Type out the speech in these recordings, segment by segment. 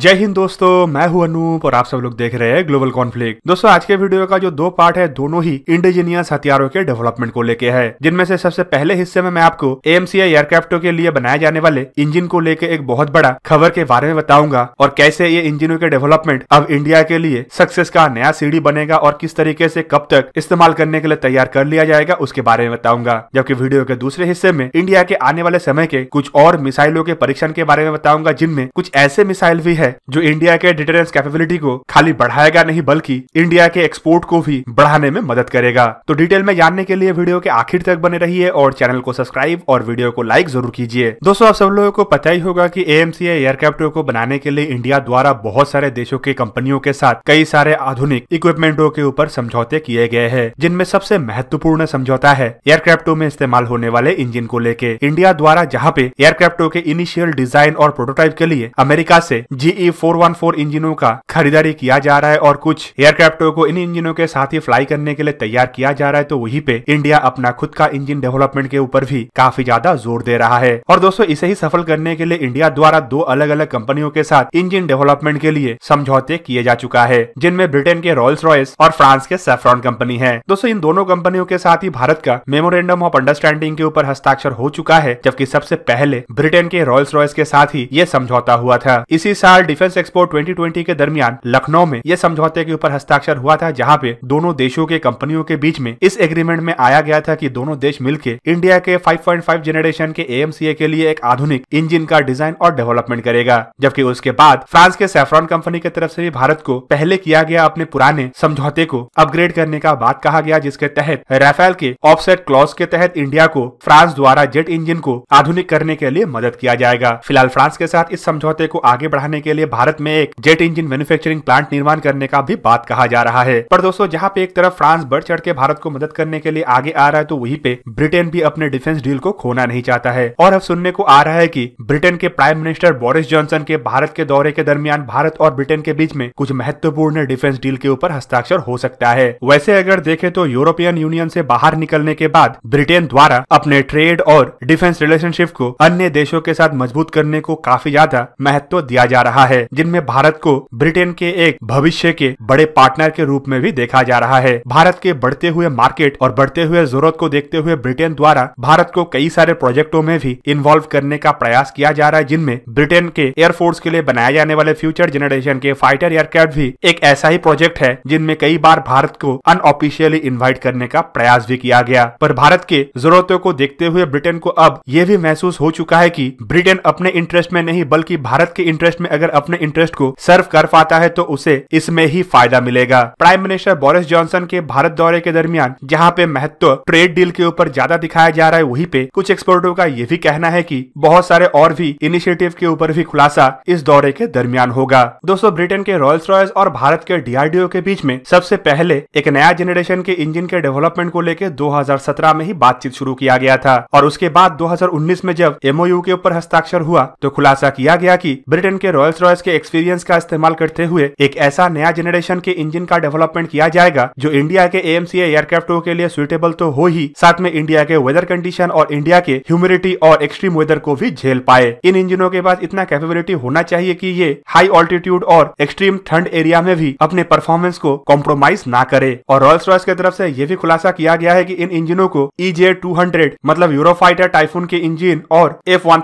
जय हिंद दोस्तों मैं हूं अनूप और आप सब लोग देख रहे हैं ग्लोबल कॉन्फ्लिक्ट दोस्तों आज के वीडियो का जो दो पार्ट है दोनों ही इंडिजीनियस हथियारों के डेवलपमेंट को लेके है जिनमें से सबसे पहले हिस्से में मैं आपको एएमसीआई एयरक्राफ्टों के लिए बनाए जाने वाले इंजन को लेके एक बहुत बड़ा खबर के बारे में बताऊंगा और कैसे ये इंजिनों के डेवलपमेंट अब इंडिया के लिए सक्सेस का नया सीढ़ी बनेगा और किस तरीके से कब तक इस्तेमाल करने के लिए तैयार कर लिया जाएगा उसके बारे में बताऊंगा जबकि वीडियो के दूसरे हिस्से में इंडिया के आने वाले समय के कुछ और मिसाइलों के परीक्षण के बारे में बताऊंगा जिनमें कुछ ऐसे मिसाइल भी है जो इंडिया के डिटेरेंस कैपेबिलिटी को खाली बढ़ाएगा नहीं बल्कि इंडिया के एक्सपोर्ट को भी बढ़ाने में मदद करेगा तो डिटेल में जानने के लिए वीडियो के आखिर तक बने रहिए और चैनल को सब्सक्राइब और वीडियो को लाइक जरूर कीजिए दोस्तों आप सब लोगों को पता ही होगा एम सी एयरक्राफ्ट को बनाने के लिए इंडिया द्वारा बहुत सारे देशों के कंपनियों के साथ कई सारे आधुनिक इक्विपमेंटों के ऊपर समझौते किए गए हैं जिनमें सबसे महत्वपूर्ण समझौता है एयरक्राफ्टों में इस्तेमाल होने वाले इंजन को लेके इंडिया द्वारा जहाँ पे एयरक्राफ्टों के इनिशियल डिजाइन और प्रोटोटाइप के लिए अमेरिका से जी बीई फोर वन फोर इंजिनों का खरीदारी किया जा रहा है और कुछ एयरक्राफ्टों को इन इंजिनों के साथ ही फ्लाई करने के लिए तैयार किया जा रहा है तो वही पे इंडिया अपना खुद का इंजिन डेवलपमेंट के ऊपर भी काफी ज्यादा जोर दे रहा है और दोस्तों इसे ही सफल करने के लिए इंडिया द्वारा दो अलग अलग कंपनियों के साथ इंजिन डेवलपमेंट के लिए समझौते किए जा चुका है जिनमें ब्रिटेन के रॉयल्स रॉयस और फ्रांस के सेफ्रॉन कंपनी है दोस्तों इन दोनों कंपनियों के साथ ही भारत का मेमोरेंडम ऑफ अंडरस्टैंडिंग के ऊपर हस्ताक्षर हो चुका है जबकि सबसे पहले ब्रिटेन के रॉयल्स रॉयस के साथ ही ये समझौता हुआ था इसी साल साल डिफेंस एक्सपो 2020 के दरमियान लखनऊ में यह समझौते के ऊपर हस्ताक्षर हुआ था जहाँ पे दोनों देशों के कंपनियों के बीच में इस एग्रीमेंट में आया गया था कि दोनों देश मिलकर इंडिया के 5.5 जनरेशन के ए के लिए एक आधुनिक इंजन का डिजाइन और डेवलपमेंट करेगा जबकि उसके बाद फ्रांस के सेफ्रॉन कंपनी की तरफ से भी भारत को पहले किया गया अपने पुराने समझौते को अपग्रेड करने का बात कहा गया जिसके तहत राफेल के ऑफसेट क्लॉज के तहत इंडिया को फ्रांस द्वारा जेट इंजन को आधुनिक करने के लिए मदद किया जाएगा फिलहाल फ्रांस के साथ इस समझौते को आगे बढ़ाने के के लिए भारत में एक जेट इंजन मैन्युफैक्चरिंग प्लांट निर्माण करने का भी बात कहा जा रहा है पर दोस्तों जहाँ पे एक तरफ फ्रांस बढ़ चढ़ के भारत को मदद करने के लिए आगे आ रहा है तो वही पे ब्रिटेन भी अपने डिफेंस डील को खोना नहीं चाहता है और अब सुनने को आ रहा है की ब्रिटेन के प्राइम मिनिस्टर बोरिस जॉनसन के भारत के दौरे के दरमियान भारत और ब्रिटेन के बीच में कुछ महत्वपूर्ण डिफेंस डील के ऊपर हस्ताक्षर हो सकता है वैसे अगर देखे तो यूरोपियन यूनियन से बाहर निकलने के बाद ब्रिटेन द्वारा अपने ट्रेड और डिफेंस रिलेशनशिप को अन्य देशों के साथ मजबूत करने को काफी ज्यादा महत्व दिया जा रहा रहा है जिनमें भारत को ब्रिटेन के एक भविष्य के बड़े पार्टनर के रूप में भी देखा जा रहा है भारत के बढ़ते हुए मार्केट और बढ़ते हुए जरूरत को देखते हुए ब्रिटेन द्वारा भारत को कई सारे प्रोजेक्टों में भी इन्वॉल्व करने का प्रयास किया जा रहा है जिनमें ब्रिटेन के एयरफोर्स के लिए बनाए जाने वाले फ्यूचर जनरेशन के फाइटर एयरक्राफ्ट भी एक ऐसा ही प्रोजेक्ट है जिनमें कई बार भारत को अनऑफिशियली इन्वाइट करने का प्रयास भी किया गया पर भारत के जरूरतों को देखते हुए ब्रिटेन को अब यह भी महसूस हो चुका है कि ब्रिटेन अपने इंटरेस्ट में नहीं बल्कि भारत के इंटरेस्ट में अगर अगर अपने इंटरेस्ट को सर्व कर पाता है तो उसे इसमें ही फायदा मिलेगा प्राइम मिनिस्टर बोरिस जॉनसन के भारत दौरे के दरमियान जहाँ पे महत्व ट्रेड डील के ऊपर ज्यादा दिखाया जा रहा है वही पे कुछ एक्सपर्टो का ये भी कहना है की बहुत सारे और भी इनिशियटिव के ऊपर भी खुलासा इस दौरे के दरमियान होगा दोस्तों ब्रिटेन के रॉयल्स रॉयल्स और भारत के डीआरडीओ के बीच में सबसे पहले एक नया जनरेशन के इंजन के डेवलपमेंट को लेकर 2017 में ही बातचीत शुरू किया गया था और उसके बाद 2019 में जब एमओयू के ऊपर हस्ताक्षर हुआ तो खुलासा किया गया कि ब्रिटेन के रॉयल रोल्स रॉयस के एक्सपीरियंस का इस्तेमाल करते हुए एक ऐसा नया जनरेशन के इंजन का डेवलपमेंट किया जाएगा जो इंडिया के एम एयरक्राफ्ट के लिए सुइटेबल तो हो ही साथ में इंडिया के वेदर कंडीशन और इंडिया के ह्यूमिडिटी और एक्सट्रीम वेदर को भी झेल पाए इन इंजिनों के पास इतना कैपेबिलिटी होना चाहिए की ये हाई ऑल्टीट्यूड और एक्सट्रीम ठंड एरिया में भी अपने परफॉर्मेंस को कॉम्प्रोमाइज न करे और रॉयल्स रॉयस की तरफ ऐसी ये भी खुलासा किया गया है की इन इंजिनों को जे e टू मतलब यूरोफाइटर टाइफून के इंजिन और एफ वन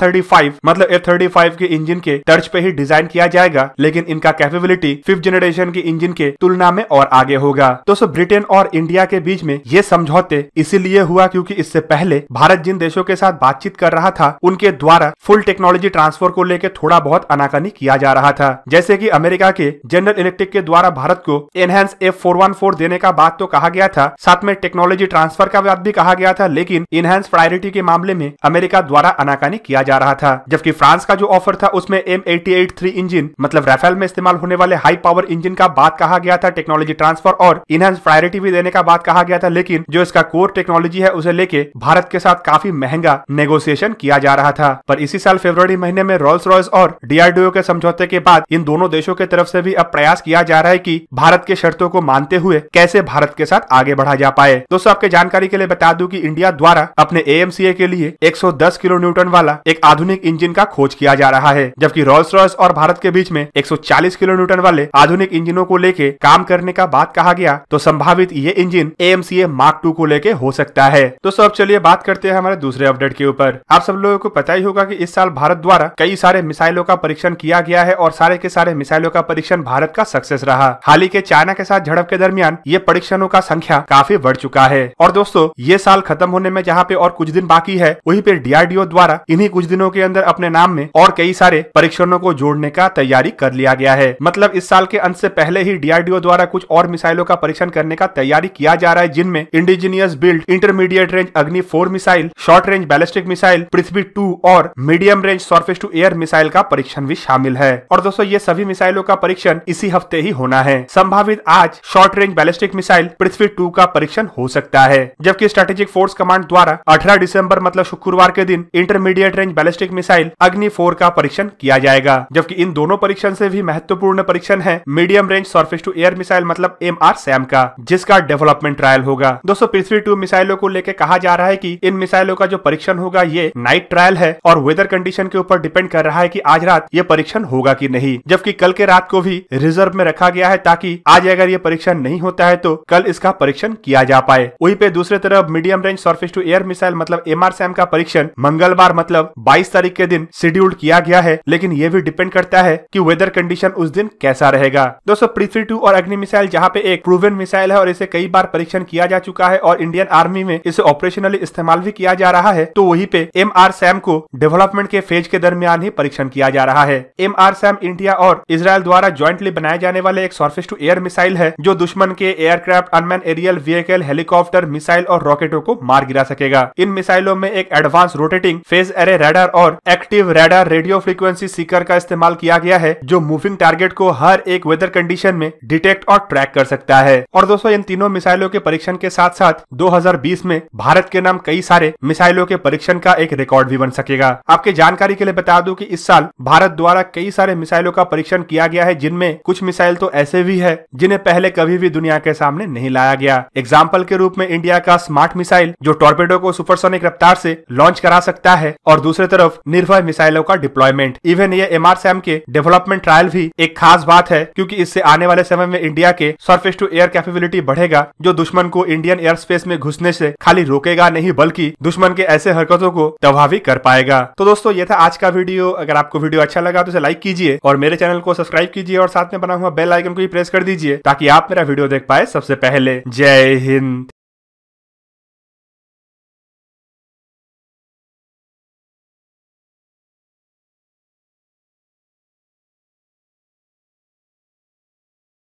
मतलब एफ थर्टी फाइव के इंजिन के तर्ज पे ही डिजाइन डिजाइन किया जाएगा लेकिन इनका कैपेबिलिटी फिफ्थ जनरेशन की इंजिन के तुलना में और आगे होगा दोस्तों ब्रिटेन और इंडिया के बीच में ये समझौते इसीलिए हुआ क्योंकि इससे पहले भारत जिन देशों के साथ बातचीत कर रहा था उनके द्वारा फुल टेक्नोलॉजी ट्रांसफर को लेकर थोड़ा बहुत अनाकानी किया जा रहा था जैसे की अमेरिका के जनरल इलेक्ट्रिक के द्वारा भारत को एनहेंस एफ फोर देने का बात तो कहा गया था साथ में टेक्नोलॉजी ट्रांसफर का बात भी कहा गया था लेकिन इनहेंस प्रायोरिटी के मामले में अमेरिका द्वारा अनाकानी किया जा रहा था जबकि फ्रांस का जो ऑफर था उसमें एम एटी थ्री इंजन मतलब राफेल में इस्तेमाल होने वाले हाई पावर इंजन का बात कहा गया था टेक्नोलॉजी ट्रांसफर और इनहेंस प्रायोरिटी भी देने का बात कहा गया था लेकिन जो इसका कोर टेक्नोलॉजी है उसे लेके भारत के साथ काफी महंगा नेगोशिएशन किया जा रहा था पर इसी साल फेब्रवरी महीने में रॉल्स रॉयस और डीआरडीओ के समझौते के बाद इन दोनों देशों के तरफ से भी अब प्रयास किया जा रहा है कि भारत के शर्तों को मानते हुए कैसे भारत के साथ आगे बढ़ा जा पाए दोस्तों आपके जानकारी के लिए बता दूं कि इंडिया द्वारा अपने एएमसीए के लिए 110 किलो न्यूटन वाला एक आधुनिक इंजन का खोज किया जा रहा है जबकि रॉयल्स रॉयस और भारत के बीच में 140 किलो न्यूटन वाले आधुनिक इंजनों को लेके काम करने का बात कहा गया तो संभावित ये इंजन ए मार्क टू को लेके हो सकता है दोस्तों अब चलिए बात करते हैं हमारे दूसरे अपडेट के ऊपर आप सब लोगों को पता ही होगा की इस साल भारत द्वारा कई सारे मिसाइलों का परीक्षण किया गया है और सारे के सारे मिसाइलों का परीक्षण भारत का सक्सेस रहा हाल ही के चाइना के साथ झड़प के दरमियान ये परीक्षणों का संख्या काफी बढ़ चुका है और दोस्तों ये साल खत्म होने में जहाँ पे और कुछ दिन बाकी है वही पे डीआरडीओ द्वारा इन्हीं कुछ दिनों के अंदर अपने नाम में और कई सारे परीक्षणों को जोड़ने होने का तैयारी कर लिया गया है मतलब इस साल के अंत से पहले ही डीआरडीओ द्वारा कुछ और मिसाइलों का परीक्षण करने का तैयारी किया जा रहा है जिनमें indigenous build intermediate range Agni four missile short range ballistic missile Prithvi two और medium range surface to air missile का परीक्षण भी शामिल है और दोस्तों ये सभी मिसाइलों का परीक्षण इसी हफ्ते ही होना है संभावित आज short range ballistic missile Prithvi two का परीक्षण हो सकता है जबकि स्ट्रेटेजिक फोर्स कमांड द्वारा अठारह दिसंबर मतलब शुक्रवार के दिन intermediate range ballistic missile Agni four का परीक्षण किया जाएगा जबकि इन दोनों परीक्षण से भी महत्वपूर्ण परीक्षण है medium range surface to air missile मतलब एम आर सैम का जिसका डेवलपमेंट ट्रायल होगा दोस्तों पृथ्वी टू मिसाइलों को लेकर कहा जा रहा है की इन मिसाइलों का जो परीक्षण होगा ये नाइट ट्रायल है और वेदर कंडीशन के ऊपर डिपेंड कर रहा है की आज रात ये परीक्षण होगा की नहीं जबकि कल के रात को भी रिजर्व में रखा गया है ताकि आज अगर ये परीक्षण नहीं होता है तो कल इसका परीक्षण किया जा पाए वही पे दूसरे तरफ medium range surface to air missile मतलब एम का परीक्षण मंगलवार मतलब बाईस तारीख के दिन शेड्यूल्ड किया गया है लेकिन ये भी डिपेंड करता करता है कि वेदर कंडीशन उस दिन कैसा रहेगा दोस्तों पृथ्वी टू और अग्नि मिसाइल जहाँ पे एक प्रूवन मिसाइल है और इसे कई बार परीक्षण किया जा चुका है और इंडियन आर्मी में इसे ऑपरेशनली इस्तेमाल भी किया जा रहा है तो वही पे एम आर सैम को डेवलपमेंट के फेज के दरमियान ही परीक्षण किया जा रहा है एम आर सैम इंडिया और इसराइल द्वारा ज्वाइंटली बनाए जाने वाले एक सर्फेस टू एयर मिसाइल है जो दुश्मन के aircraft unmanned aerial vehicle helicopter missile और रॉकेटों को मार गिरा सकेगा इन मिसाइलों में एक advance rotating phase array radar और active radar radio frequency seeker का इस्तेमाल इस्तेमाल किया गया है जो मूविंग टारगेट को हर एक वेदर कंडीशन में डिटेक्ट और ट्रैक कर सकता है और दोस्तों इन तीनों मिसाइलों के परीक्षण के साथ साथ 2020 में भारत के नाम कई सारे मिसाइलों के परीक्षण का एक रिकॉर्ड भी बन सकेगा आपके जानकारी के लिए बता दूं कि इस साल भारत द्वारा कई सारे मिसाइलों का परीक्षण किया गया है जिनमें कुछ मिसाइल तो ऐसे भी है जिन्हें पहले कभी भी दुनिया के सामने नहीं लाया गया एग्जाम्पल के रूप में इंडिया का स्मार्ट मिसाइल जो टॉर्पेडो को सुपरसोनिक रफ्तार ऐसी लॉन्च करा सकता है और दूसरी तरफ निर्भय मिसाइलों का डिप्लॉयमेंट इवन ये एम आर प्रोग्राम के डेवलपमेंट ट्रायल भी एक खास बात है क्योंकि इससे आने वाले समय में इंडिया के सरफेस टू एयर कैपेबिलिटी बढ़ेगा जो दुश्मन को इंडियन एयर स्पेस में घुसने से खाली रोकेगा नहीं बल्कि दुश्मन के ऐसे हरकतों को तबाह भी कर पाएगा तो दोस्तों ये था आज का वीडियो अगर आपको वीडियो अच्छा लगा तो इसे लाइक कीजिए और मेरे चैनल को सब्सक्राइब कीजिए और साथ में बना हुआ बेल आइकन को भी प्रेस कर दीजिए ताकि आप मेरा वीडियो देख पाए सबसे पहले जय हिंद